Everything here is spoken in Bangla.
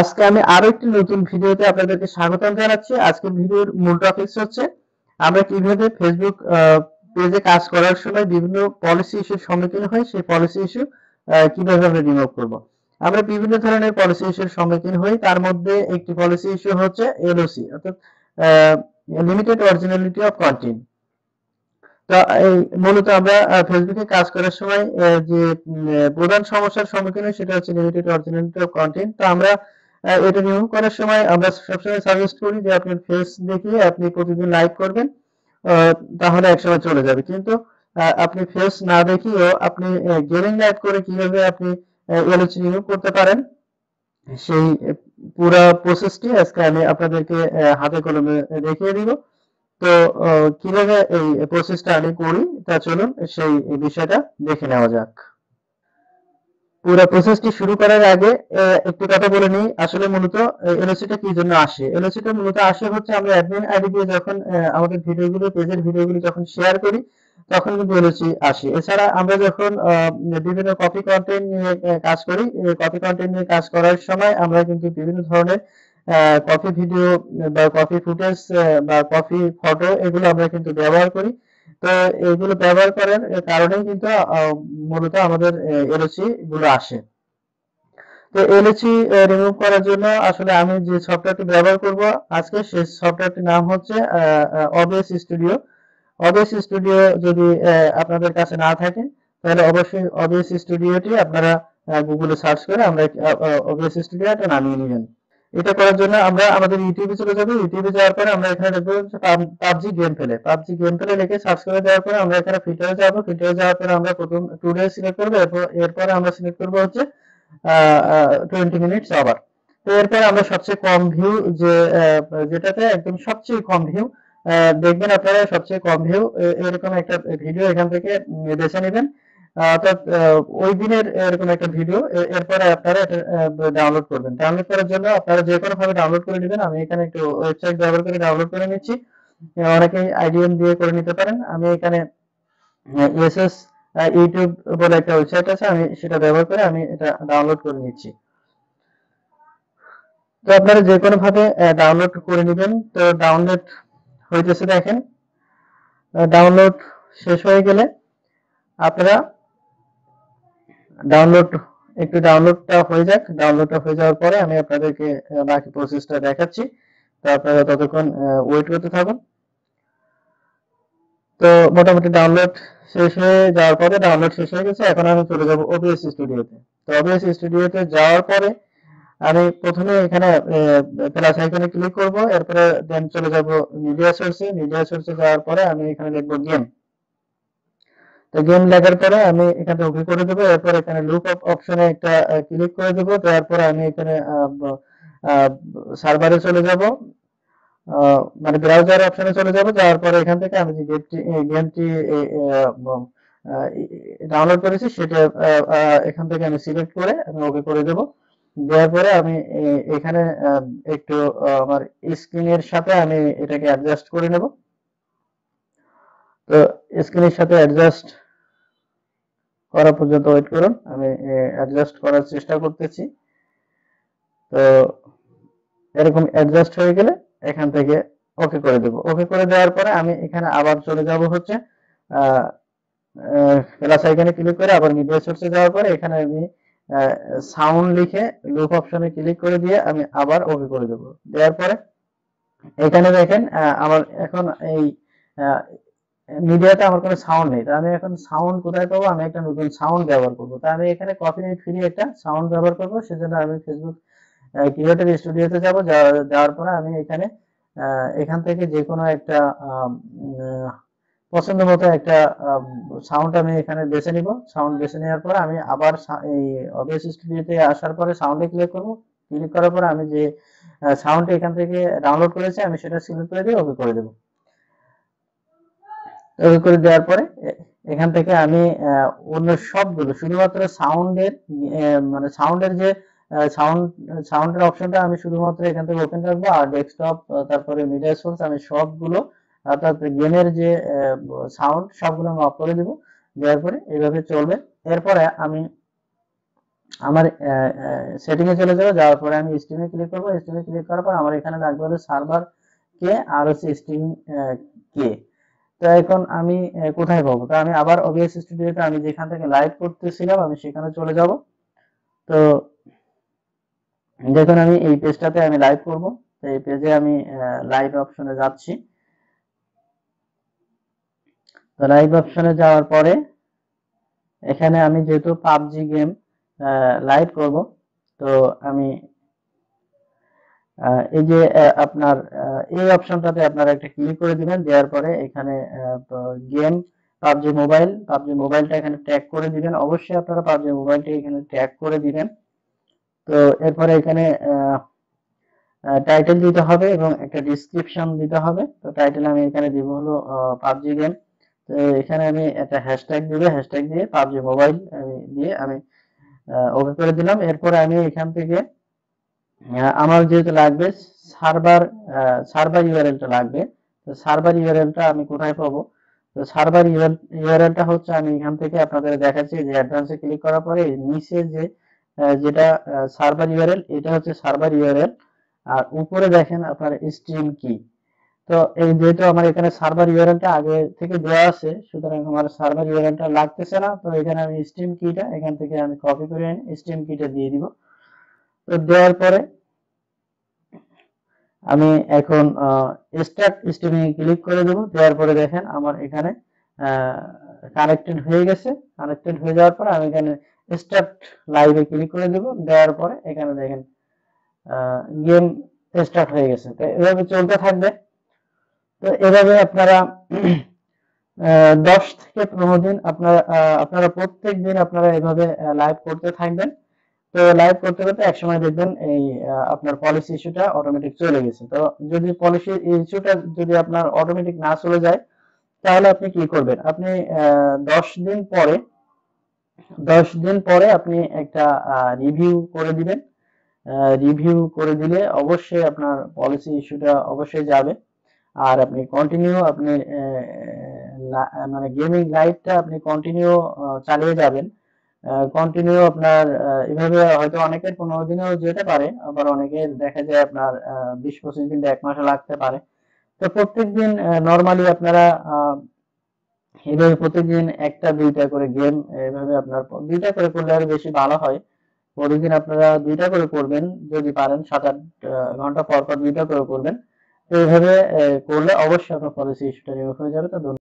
আজকে আমি আরো একটি নতুন ভিডিওতে আপনাদেরকে স্বাগতম জানাচ্ছি আজকের ভিডিওর মূল টপিক হচ্ছে আমরা কিভাবে ফেসবুক পেজে কাজ করার সময় বিভিন্ন পলিসি ইস্যুর সম্মুখীন হই সেই পলিসি ইস্যু কিভাবে আমরা রিমুভ করব আমরা বিভিন্ন ধরনের পলিসি ইস্যুর সম্মুখীন হই তার মধ্যে একটি পলিসি ইস্যু হচ্ছে এলওসি অর্থাৎ লিমিটেড অরিজিনালিটি অফ কন্টেন্ট তো মূলত আমরা ফেসবুকে কাজ করার সময় যে প্রধান সমস্যার সম্মুখীন সেটা হচ্ছে লিমিটেড অরিজিনালিটি অফ কন্টেন্ট তো আমরা এটা রিমুভ করার সময় আমরা সবসময় সাজেস্ট করি যে আপনার ফেস দেখিয়ে আপনি প্রতিদিন করবেন তাহলে একসময় চলে যাবে কিন্তু আপনি ফেস না দেখিয়েও আপনি গেমিং লাইভ করে কিভাবে আপনি এলওসি রিমুভ করতে পারেন সেই পুরো প্রসেসটি আজকে আমি আপনাদেরকে হাতে কলমে দেখিয়ে দিব তো কিভাবে এই প্রসেসটা আমি করি তা চলুন সেই বিষয়টা দেখে নেওয়া যাক পুরো প্রসেসটি শুরু করার আগে একটু কথা বলে নিই আসলে মূলত এলওসিটা কি জন্য আসে এলওসিটা মূলত আসে হচ্ছে আমরা অ্যাডমিন আইডি দিয়ে যখন আমাদের ভিডিওগুলো পেজের ভিডিওগুলো যখন শেয়ার করি তখন কিন্তু এলওসি আসে এছাড়া আমরা যখন বিভিন্ন কপি কন্টেন্ট নিয়ে কাজ করি কপি কন্টেন্ট নিয়ে কাজ করার সময় আমরা কিন্তু বিভিন্ন ধরনের কফি ভিডিও বা কফি ফুটেজ বা কফি ফটো এগুলো আমরা কিন্তু ব্যবহার করি তো এগুলো ব্যবহার করার কারণে কিন্তু মূলত আমাদের এলোচি গুলো আসে তো এলোচি রিমুভ করার জন্য আসলে আমি যে সফটওয়্যারটি ব্যবহার করব আজকে সেই সফটওয়্যারটির নাম হচ্ছে অবেস স্টুডিও অবেস স্টুডিও যদি আপনাদের কাছে না থাকে তাহলে অবশ্যই অবেস স্টুডিওটি আপনারা গুগলে সার্চ করে আমরা অবেস স্টুডিও একটা নামিয়ে নেবেন এটা করার জন্য আমরা আমাদের ইউটিউবে চলে যাবো ইউটিউবে যাওয়ার পরে আমরা এখানে দেখবো পাবজি গেম ফেলে পাবজি গেম ফেলে লিখে সার্চ করে দেওয়ার পরে আমরা এখানে ফিল্টারে যাবো ফিল্টারে যাওয়ার পরে আমরা প্রথম ডে সিলেক্ট করবো এরপরে আমরা সিলেক্ট করবো হচ্ছে টোয়েন্টি মিনিটস আবার তো এরপরে আমরা সবচেয়ে কম ভিউ যে যেটাতে একদম সবচেয়ে কম ভিউ দেখবেন আপনারা সবচেয়ে কম ভিউ এরকম একটা ভিডিও এখান থেকে বেছে নেবেন অর্থাৎ ওই দিনের এরকম একটা ভিডিও এরপরে আপনারা এটা ডাউনলোড করবেন ডাউনলোড করার জন্য আপনারা যে কোনো ভাবে ডাউনলোড করে নেবেন আমি এখানে একটু ওয়েবসাইট ব্যবহার করে ডাউনলোড করে নিচ্ছি অনেকে আইডিএম দিয়ে করে নিতে পারেন আমি এখানে এসএস ইউটিউব বলে একটা ওয়েবসাইট আছে আমি সেটা ব্যবহার করে আমি এটা ডাউনলোড করে নিচ্ছি তো আপনারা যে কোনো ভাবে ডাউনলোড করে নেবেন তো ডাউনলোড হইতেছে দেখেন ডাউনলোড শেষ হয়ে গেলে আপনারা ডাউনলোড একটু ডাউনলোডটা হয়ে যাক ডাউনলোডটা হয়ে যাওয়ার পরে আমি আপনাদেরকে বাকি প্রসেসটা দেখাচ্ছি তো আপনারা ততক্ষণ ওয়েট করতে থাকুন তো মোটামুটি ডাউনলোড শেষ হয়ে যাওয়ার পরে ডাউনলোড শেষ হয়ে গেছে এখন আমি চলে যাবো ওবিএস স্টুডিওতে তো ওবিএস স্টুডিওতে যাওয়ার পরে আমি প্রথমে এখানে প্লাস আইকনে ক্লিক করব এরপরে দেন চলে যাব মিডিয়া সোর্সে মিডিয়া সোর্সে যাওয়ার পরে আমি এখানে দেখবো গেম গেম লেখার পরে আমি এখানে ওকে করে দেবো এরপর এখানে লুক আপ অপশনে একটা ক্লিক করে দেবো তারপরে আমি এখানে সার্ভারে চলে যাব মানে ব্রাউজার অপশনে চলে যাব যাওয়ার পরে এখান থেকে আমি যে গেমটি গেমটি ডাউনলোড করেছি সেটা এখান থেকে আমি সিলেক্ট করে আমি ওকে করে দেব দেওয়ার পরে আমি এখানে একটু আমার স্ক্রিনের সাথে আমি এটাকে অ্যাডজাস্ট করে নেব তো স্ক্রিনের সাথে অ্যাডজাস্ট করা পর্যন্ত ওয়েট করুন আমি অ্যাডজাস্ট করার চেষ্টা করতেছি তো এরকম অ্যাডজাস্ট হয়ে গেলে এখান থেকে ওকে করে দেব ওকে করে দেওয়ার পরে আমি এখানে আবার চলে যাব হচ্ছে প্লাস আইকনে ক্লিক করে আবার মিডিয়া সোর্সে যাওয়ার পরে এখানে আমি সাউন্ড লিখে লুপ অপশনে ক্লিক করে দিয়ে আমি আবার ওকে করে দেব দেওয়ার পরে এখানে দেখেন আমার এখন এই মিডিয়াতে আমার কোনো সাউন্ড নেই তা আমি এখন সাউন্ড কোথায় পাবো আমি একটা নতুন সাউন্ড ব্যবহার করবো তা আমি এখানে কপি নিয়ে ফিরে একটা সাউন্ড ব্যবহার করবো সেজন্য আমি ফেসবুক ক্রিয়েটিভ স্টুডিওতে যাবো যাওয়ার পরে আমি এখানে এখান থেকে যে কোনো একটা পছন্দ মতো একটা সাউন্ড আমি এখানে বেছে নিব সাউন্ড বেছে নেওয়ার পর আমি আবার এই অবিএস স্টুডিওতে আসার পরে সাউন্ডে ক্লিক করব ক্লিক করার পরে আমি যে সাউন্ড এখান থেকে ডাউনলোড করেছি আমি সেটা সিলেক্ট করে দিয়ে ওকে করে দেবো ওকে করে দেওয়ার পরে এখান থেকে আমি অন্য সবগুলো শুধুমাত্র সাউন্ডের মানে সাউন্ডের যে সাউন্ড সাউন্ডের অপশনটা আমি শুধুমাত্র এখান থেকে ওপেন রাখবো আর ডেস্কটপ তারপরে মিডিয়া সোর্স আমি সবগুলো অর্থাৎ গেমের যে সাউন্ড সবগুলো আমি অফ করে দেবো দেওয়ার পরে এইভাবে চলবে এরপরে আমি আমার সেটিং এ চলে যাবো যাওয়ার পরে আমি স্ট্রিমে ক্লিক করবো স্টিমে ক্লিক করার পর আমার এখানে লাগবে হলো সার্ভার কে আর হচ্ছে স্ট্রিম কে তো এখন আমি কোথায় পাবো তো আমি আবার অবিএস স্টুডিওতে আমি যেখান থেকে লাইভ করতেছিলাম আমি সেখানে চলে যাব তো দেখুন আমি এই পেজটাতে আমি লাইভ করব তো এই পেজে আমি লাইভ অপশনে যাচ্ছি তো লাইভ অপশনে যাওয়ার পরে এখানে আমি যেহেতু পাবজি গেম লাইভ করব তো আমি এই যে আপনার এই অপশনটাতে আপনারা একটা ক্লিক করে দিবেন দেওয়ার পরে এখানে গেম পাবজি মোবাইল পাবজি মোবাইলটা এখানে ট্যাগ করে দিবেন অবশ্যই আপনারা পাবজি মোবাইলটা এখানে ট্যাগ করে দিবেন তো এরপরে এখানে টাইটেল দিতে হবে এবং একটা ডিসক্রিপশন দিতে হবে তো টাইটেল আমি এখানে দিব হলো পাবজি গেম তো এখানে আমি একটা হ্যাশট্যাগ দিব হ্যাশট্যাগ দিয়ে পাবজি মোবাইল দিয়ে আমি ওকে করে দিলাম এরপরে আমি এখান থেকে হ্যাঁ, আমার যেহেতু লাগবে সার্ভার সার্ভার ইউআরএলটা লাগবে তো সার্ভার ইউআরএলটা আমি কোথায় পাবো তো সার্ভার ইউআরএলটা হচ্ছে আমি এখান থেকে আপনাদের দেখাচ্ছি যে অ্যাডভান্সে ক্লিক করার পরে নিচে যে যেটা সার্ভার ইউআরএল এটা হচ্ছে সার্ভার ইউআরএল আর উপরে দেখেন আপনার স্ট্রিম কি তো এই যেহেতু আমার এখানে সার্ভার ইউআরএলটা আগে থেকে দেওয়া আছে সুতরাং আমার সার্ভার ইউআরএলটা লাগতেছে না তো এখানে আমি স্ট্রিম কিটা এখান থেকে আমি কপি করে এনে স্ট্রিম কিটা দিয়ে দিব দেওয়ার পরে আমি এখন স্টার্ট স্ট্রিমিং এ ক্লিক করে দেব দেওয়ার পরে দেখেন আমার এখানে কানেক্টেড হয়ে গেছে কানেক্টেড হয়ে যাওয়ার পরে আমি এখানে স্টার্ট লাইভে ক্লিক করে দেব দেওয়ার পরে এখানে দেখেন গেম স্টার্ট হয়ে গেছে তো এভাবে চলতে থাকবে তো এভাবে আপনারা দশ থেকে পনেরো দিন আপনারা আপনারা প্রত্যেক দিন আপনারা এভাবে লাইভ করতে থাকবেন তো লাইভ করতে করতে একসময় দেখবেন এই আপনার পলিসি ইস্যুটা অটোমেটিক চলে গেছে তো যদি পলিসি ইস্যুটা যদি আপনার অটোমেটিক না চলে যায় তাহলে আপনি কি করবেন আপনি দশ দিন পরে দশ দিন পরে আপনি একটা রিভিউ করে দিবেন রিভিউ করে দিলে অবশ্যই আপনার পলিসি ইস্যুটা অবশ্যই যাবে আর আপনি কন্টিনিউ আপনি মানে গেমিং লাইফটা আপনি কন্টিনিউ চালিয়ে যাবেন কন্টিনিউ আপনার এভাবে হয়তো অনেকে পনেরো দিনেও যেতে পারে আবার অনেকে দেখা যায় আপনার বিশ পঁচিশ দিন এক মাসে লাগতে পারে তো প্রত্যেকদিন নর্মালি আপনারা এভাবে প্রতিদিন একটা দুইটা করে গেম এভাবে আপনার দুইটা করে করলে আরো বেশি ভালো হয় প্রতিদিন আপনারা দুইটা করে করবেন যদি পারেন সাত আট ঘন্টা পর পর দুইটা করে করবেন তো এইভাবে করলে অবশ্যই আপনার পলিসি ইস্যুটা রিমুভ হয়ে যাবে তো